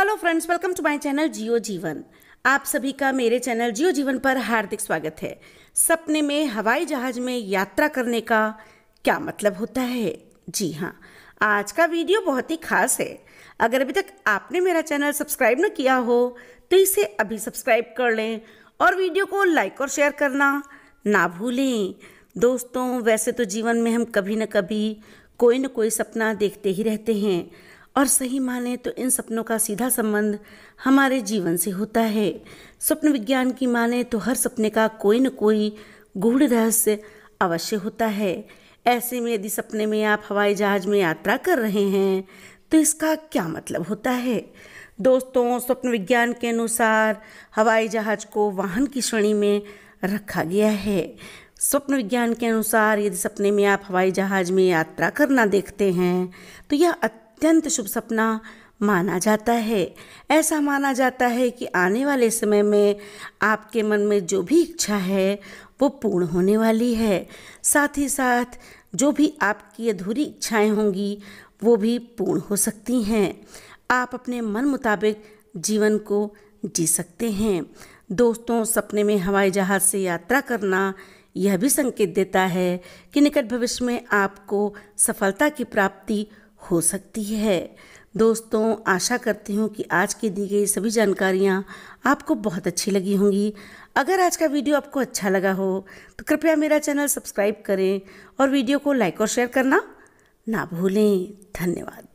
hello friends welcome to my channel Jiyo Jeevan आप सभी का मेरे चैनल जियो जीवन पर हार्दिक स्वागत है सपने में हवाई जहाज में यात्रा करने का क्या मतलब होता है जी हाँ आज का वीडियो बहुत ही खास है अगर अभी तक आपने मेरा चैनल सब्सक्राइब न किया हो तो इसे अभी सब्सक्राइब कर लें और वीडियो को लाइक और शेयर करना ना भूलें दोस्तों वैसे तो जीवन में हम कभी न कभी कोई न कोई सपना देखते ही रहते हैं और सही माने तो इन सपनों का सीधा संबंध हमारे जीवन से होता है स्वप्न विज्ञान की माने तो हर सपने का कोई न कोई गूढ़ रहस्य अवश्य होता है ऐसे में यदि सपने में आप हवाई जहाज में यात्रा कर रहे हैं तो इसका क्या मतलब होता है दोस्तों स्वप्न विज्ञान के अनुसार हवाई जहाज को वाहन की श्रेणी में रखा गया है स्वप्न विज्ञान के अनुसार यदि सपने में आप हवाई जहाज में यात्रा करना देखते हैं तो यह अत्यंत शुभ सपना माना जाता है ऐसा माना जाता है कि आने वाले समय में आपके मन में जो भी इच्छा है वो पूर्ण होने वाली है साथ ही साथ जो भी आपकी अधूरी इच्छाएं होंगी वो भी पूर्ण हो सकती हैं आप अपने मन मुताबिक जीवन को जी सकते हैं दोस्तों सपने में हवाई जहाज़ से यात्रा करना यह भी संकेत देता है कि निकट भविष्य में आपको सफलता की प्राप्ति हो सकती है दोस्तों आशा करती हूँ कि आज की दी गई सभी जानकारियाँ आपको बहुत अच्छी लगी होंगी अगर आज का वीडियो आपको अच्छा लगा हो तो कृपया मेरा चैनल सब्सक्राइब करें और वीडियो को लाइक और शेयर करना ना भूलें धन्यवाद